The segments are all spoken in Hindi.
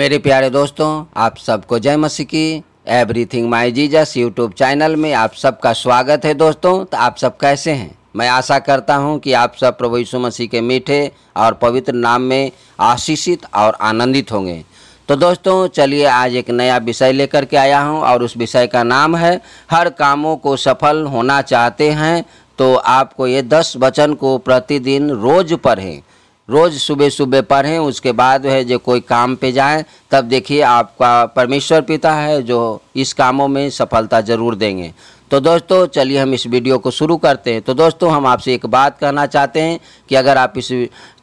मेरे प्यारे दोस्तों आप सबको जय मसीह की everything my Jesus YouTube channel में आप सबका स्वागत है दोस्तों तो आप सब कैसे हैं मैं आशा करता हूं कि आप सब प्रभु यीशु मसीह के मीठे और पवित्र नाम में आशीषित और आनंदित होंगे तो दोस्तों चलिए आज एक नया विषय लेकर के आया हूं और उस विषय का नाम है हर कामों को सफल होना चाहते हैं तो आपको ये दस वचन को प्रतिदिन रोज पढ़ें रोज़ सुबह सुबह पढ़ें उसके बाद है जो कोई काम पे जाएं तब देखिए आपका परमेश्वर पिता है जो इस कामों में सफलता ज़रूर देंगे तो दोस्तों चलिए हम इस वीडियो को शुरू करते हैं तो दोस्तों हम आपसे एक बात कहना चाहते हैं कि अगर आप इस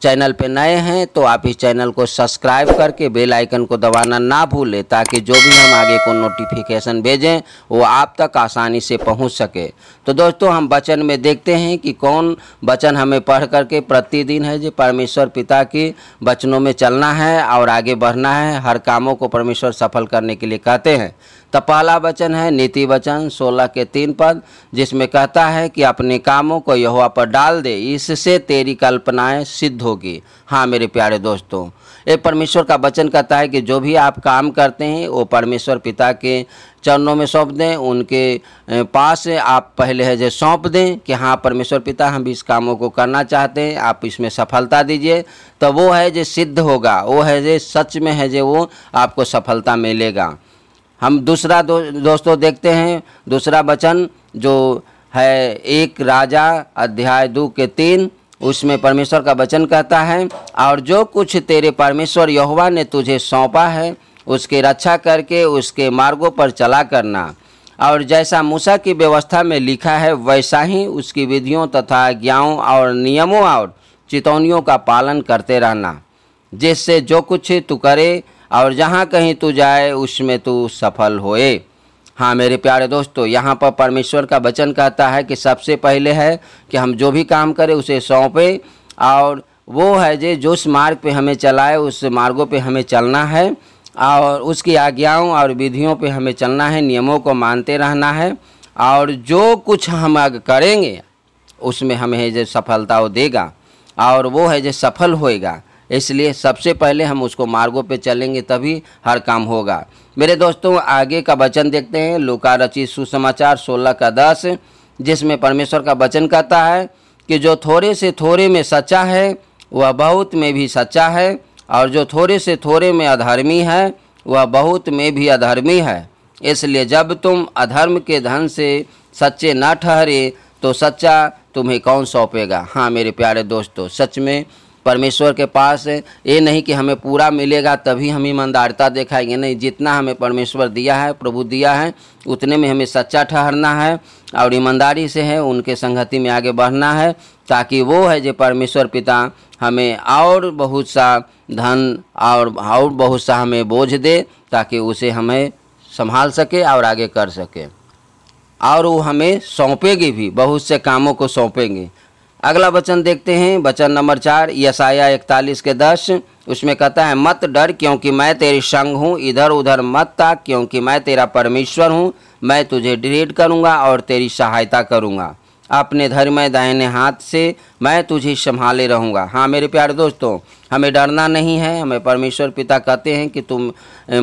चैनल पर नए हैं तो आप इस चैनल को सब्सक्राइब करके बेल आइकन को दबाना ना भूलें ताकि जो भी हम आगे को नोटिफिकेशन भेजें वो आप तक आसानी से पहुंच सके तो दोस्तों हम वचन में देखते हैं कि कौन वचन हमें पढ़ करके प्रतिदिन है जो परमेश्वर पिता के वचनों में चलना है और आगे बढ़ना है हर कामों को परमेश्वर सफल करने के लिए कहते हैं तपाला वचन है नीति वचन सोलह के तीन पद जिसमें कहता है कि अपने कामों को यहुआ पर डाल दे इससे तेरी कल्पनाएं सिद्ध होगी हाँ मेरे प्यारे दोस्तों ये परमेश्वर का वचन कहता है कि जो भी आप काम करते हैं वो परमेश्वर पिता के चरणों में सौंप दें उनके पास आप पहले है जो सौंप दें कि हाँ परमेश्वर पिता हम इस कामों को करना चाहते हैं आप इसमें सफलता दीजिए तो वो है जो सिद्ध होगा वो है जो सच में है जो वो आपको सफलता मिलेगा हम दूसरा दो, दोस्तों देखते हैं दूसरा वचन जो है एक राजा अध्याय दो के तीन उसमें परमेश्वर का वचन कहता है और जो कुछ तेरे परमेश्वर यहोवा ने तुझे सौंपा है उसकी रक्षा करके उसके मार्गों पर चला करना और जैसा मूसा की व्यवस्था में लिखा है वैसा ही उसकी विधियों तथा आज्ञाओं और नियमों और चेतौनियों का पालन करते रहना जिससे जो कुछ तू करे और जहाँ कहीं तू जाए उसमें तू सफल होए हाँ मेरे प्यारे दोस्तों यहाँ पर परमेश्वर का वचन कहता है कि सबसे पहले है कि हम जो भी काम करें उसे सौंपे और वो है जे जो उस मार्ग पे हमें चलाए उस मार्गों पे हमें चलना है और उसकी आज्ञाओं और विधियों पे हमें चलना है नियमों को मानते रहना है और जो कुछ हम करेंगे उसमें हमें जो सफलता वो देगा और वो है जो सफल होएगा इसलिए सबसे पहले हम उसको मार्गों पे चलेंगे तभी हर काम होगा मेरे दोस्तों आगे का वचन देखते हैं लुका रचित सुसमाचार सोलह का दस जिसमें परमेश्वर का वचन कहता है कि जो थोड़े से थोड़े में सच्चा है वह बहुत में भी सच्चा है और जो थोड़े से थोड़े में अधर्मी है वह बहुत में भी अधर्मी है इसलिए जब तुम अधर्म के धन से सच्चे ना ठहरे तो सच्चा तुम्हें कौन सौंपेगा हाँ मेरे प्यारे दोस्तों सच में परमेश्वर के पास ये नहीं कि हमें पूरा मिलेगा तभी हम ईमानदारता दिखाएंगे नहीं जितना हमें परमेश्वर दिया है प्रभु दिया है उतने में हमें सच्चा ठहरना है और ईमानदारी से है उनके संगति में आगे बढ़ना है ताकि वो है जो परमेश्वर पिता हमें और बहुत सा धन और और बहुत सा हमें बोझ दे ताकि उसे हमें संभाल सके और आगे कर सके और वो हमें सौंपेगी भी बहुत से कामों को सौंपेंगे अगला वचन देखते हैं वचन नंबर चार यसाया इकतालीस के दस उसमें कहता है मत डर क्योंकि मैं तेरी संग हूँ इधर उधर मत ताक क्योंकि मैं तेरा परमेश्वर हूँ मैं तुझे डिलीट करूँगा और तेरी सहायता करूँगा अपने धर्म दाहिने हाथ से मैं तुझे संभाले रहूँगा हाँ मेरे प्यारे दोस्तों हमें डरना नहीं है हमें परमेश्वर पिता कहते हैं कि तुम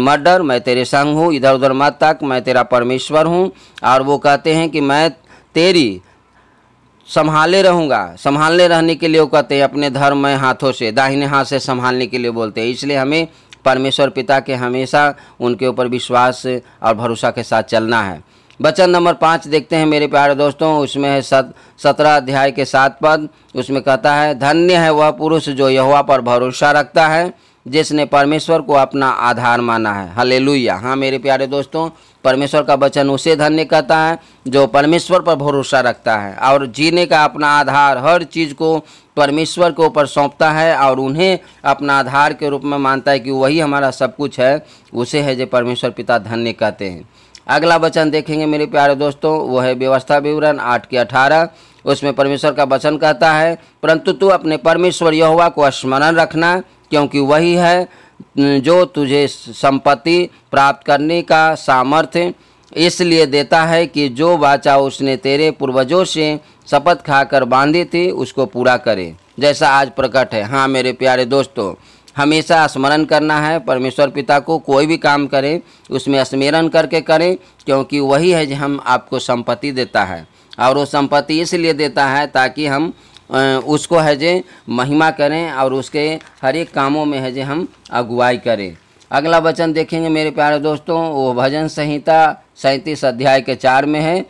मत डर मैं तेरे संग हूँ इधर उधर मत तक मैं तेरा परमेश्वर हूँ और वो कहते हैं कि मैं तेरी संभाले रहूंगा संभालने रहने के लिए वो कहते हैं अपने धर्म में हाथों से दाहिने हाथ से संभालने के लिए बोलते हैं इसलिए हमें परमेश्वर पिता के हमेशा उनके ऊपर विश्वास और भरोसा के साथ चलना है वचन नंबर पाँच देखते हैं मेरे प्यारे दोस्तों उसमें है सत सत्रह अध्याय के सात पद उसमें कहता है धन्य है वह पुरुष जो यहुआ पर भरोसा रखता है जिसने परमेश्वर को अपना आधार माना है हले लुइया हाँ मेरे प्यारे दोस्तों परमेश्वर का वचन उसे धन्य कहता है जो परमेश्वर पर भरोसा रखता है और जीने का अपना आधार हर चीज़ को परमेश्वर के ऊपर सौंपता है और उन्हें अपना आधार के रूप में मानता है कि वही हमारा सब कुछ है उसे है जो परमेश्वर पिता धन्य कहते हैं अगला वचन देखेंगे मेरे प्यारे दोस्तों वो है व्यवस्था विवरण आठ के अठारह उसमें परमेश्वर का वचन कहता है परंतु तू अपने परमेश्वर यहुआ को स्मरण रखना क्योंकि वही है जो तुझे संपत्ति प्राप्त करने का सामर्थ्य इसलिए देता है कि जो वाचा उसने तेरे पूर्वजों से शपथ खाकर बांधी थी उसको पूरा करे जैसा आज प्रकट है हाँ मेरे प्यारे दोस्तों हमेशा स्मरण करना है परमेश्वर पिता को कोई भी काम करें उसमें स्मरण करके करें क्योंकि वही है जो हम आपको संपत्ति देता है और वो संपत्ति इसलिए देता है ताकि हम उसको है जे महिमा करें और उसके हर एक कामों में है जे हम अगुवाई करें अगला वचन देखेंगे मेरे प्यारे दोस्तों वो भजन संहिता सैंतीस अध्याय के चार में है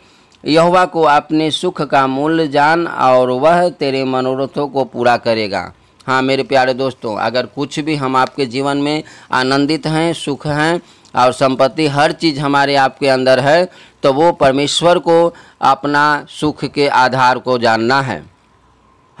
यहुवा को अपने सुख का मूल जान और वह तेरे मनोरथों को पूरा करेगा हाँ मेरे प्यारे दोस्तों अगर कुछ भी हम आपके जीवन में आनंदित हैं सुख हैं और संपत्ति हर चीज़ हमारे आपके अंदर है तो वो परमेश्वर को अपना सुख के आधार को जानना है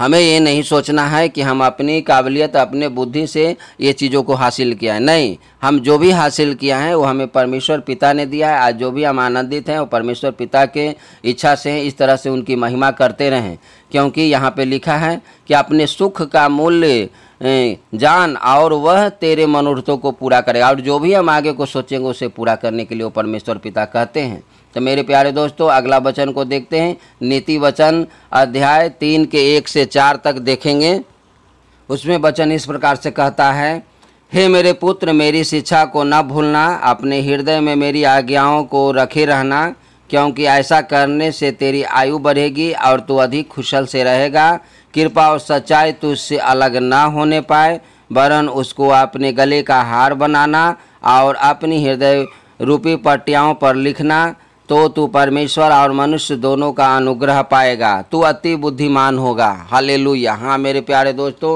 हमें ये नहीं सोचना है कि हम अपनी काबिलियत अपने बुद्धि से ये चीज़ों को हासिल किया है नहीं हम जो भी हासिल किया है वो हमें परमेश्वर पिता ने दिया है आज जो भी हम आनंदित हैं वो परमेश्वर पिता के इच्छा से इस तरह से उनकी महिमा करते रहें क्योंकि यहाँ पे लिखा है कि अपने सुख का मूल्य जान और वह तेरे मनोरथों को पूरा करेगा और जो भी हम आगे को सोचेंगे उसे पूरा करने के लिए वो परमेश्वर पिता कहते हैं तो मेरे प्यारे दोस्तों अगला वचन को देखते हैं नीति वचन अध्याय तीन के एक से चार तक देखेंगे उसमें वचन इस प्रकार से कहता है हे मेरे पुत्र मेरी शिक्षा को न भूलना अपने हृदय में मेरी आज्ञाओं को रखे रहना क्योंकि ऐसा करने से तेरी आयु बढ़ेगी और तू अधिक खुशल से रहेगा कृपा और सच्चाई तुझसे अलग ना होने पाए वरन उसको अपने गले का हार बनाना और अपनी हृदय रूपी पट्टियाओं पर लिखना तो तू परमेश्वर और मनुष्य दोनों का अनुग्रह पाएगा तू अति बुद्धिमान होगा हाले हाँ मेरे प्यारे दोस्तों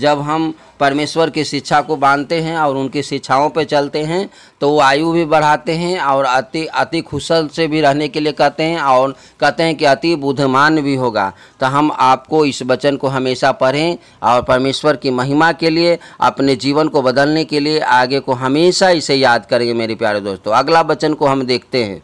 जब हम परमेश्वर की शिक्षा को बांधते हैं और उनकी शिक्षाओं पर चलते हैं तो वो आयु भी बढ़ाते हैं और अति अति खुशल से भी रहने के लिए कहते हैं और कहते हैं कि अति बुद्धिमान भी होगा तो हम आपको इस वचन को हमेशा पढ़ें और परमेश्वर की महिमा के लिए अपने जीवन को बदलने के लिए आगे को हमेशा इसे याद करेंगे मेरे प्यारे दोस्तों अगला वचन को हम देखते हैं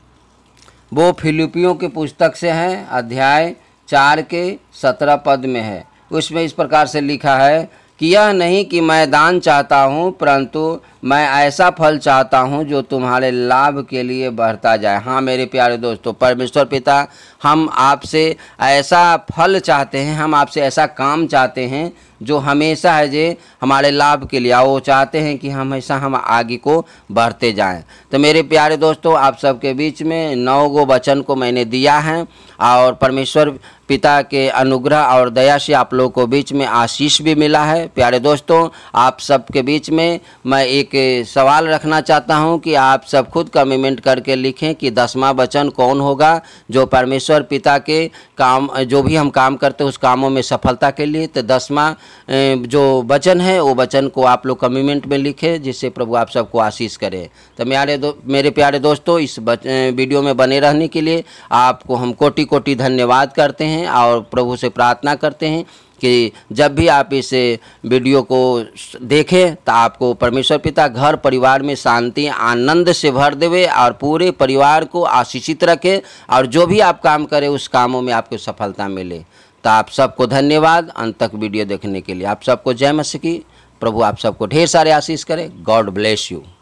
वो फिलिपियों की पुस्तक से हैं अध्याय चार के सत्रह पद में है उसमें इस प्रकार से लिखा है कि यह नहीं कि मैं दान चाहता हूँ परंतु मैं ऐसा फल चाहता हूँ जो तुम्हारे लाभ के लिए बढ़ता जाए हाँ मेरे प्यारे दोस्तों परमेश्वर पिता हम आपसे ऐसा फल चाहते हैं हम आपसे ऐसा काम चाहते हैं जो हमेशा है जे हमारे लाभ के लिए वो चाहते हैं कि हमेशा हम आगे को बढ़ते जाएं तो मेरे प्यारे दोस्तों आप सबके बीच में नौ गो वचन को मैंने दिया है और परमेश्वर पिता के अनुग्रह और दया से आप लोगों को बीच में आशीष भी मिला है प्यारे दोस्तों आप सबके बीच में मैं एक एक सवाल रखना चाहता हूं कि आप सब खुद कमिटमेंट करके लिखें कि दसवां वचन कौन होगा जो परमेश्वर पिता के काम जो भी हम काम करते हैं उस कामों में सफलता के लिए तो दसवां जो वचन है वो वचन को आप लोग कमिटमेंट में लिखें जिससे प्रभु आप सबको आशीष करें तो मेरे दो मेरे प्यारे दोस्तों इस वीडियो में बने रहने के लिए आपको हम कोटि कोटि धन्यवाद करते हैं और प्रभु से प्रार्थना करते हैं कि जब भी आप इस वीडियो को देखें तो आपको परमेश्वर पिता घर परिवार में शांति आनंद से भर देवे और पूरे परिवार को आशीषित रखे और जो भी आप काम करें उस कामों में आपको सफलता मिले तो आप सबको धन्यवाद अंत तक वीडियो देखने के लिए आप सबको जय मसी की प्रभु आप सबको ढेर सारे आशीष करें गॉड ब्लेस यू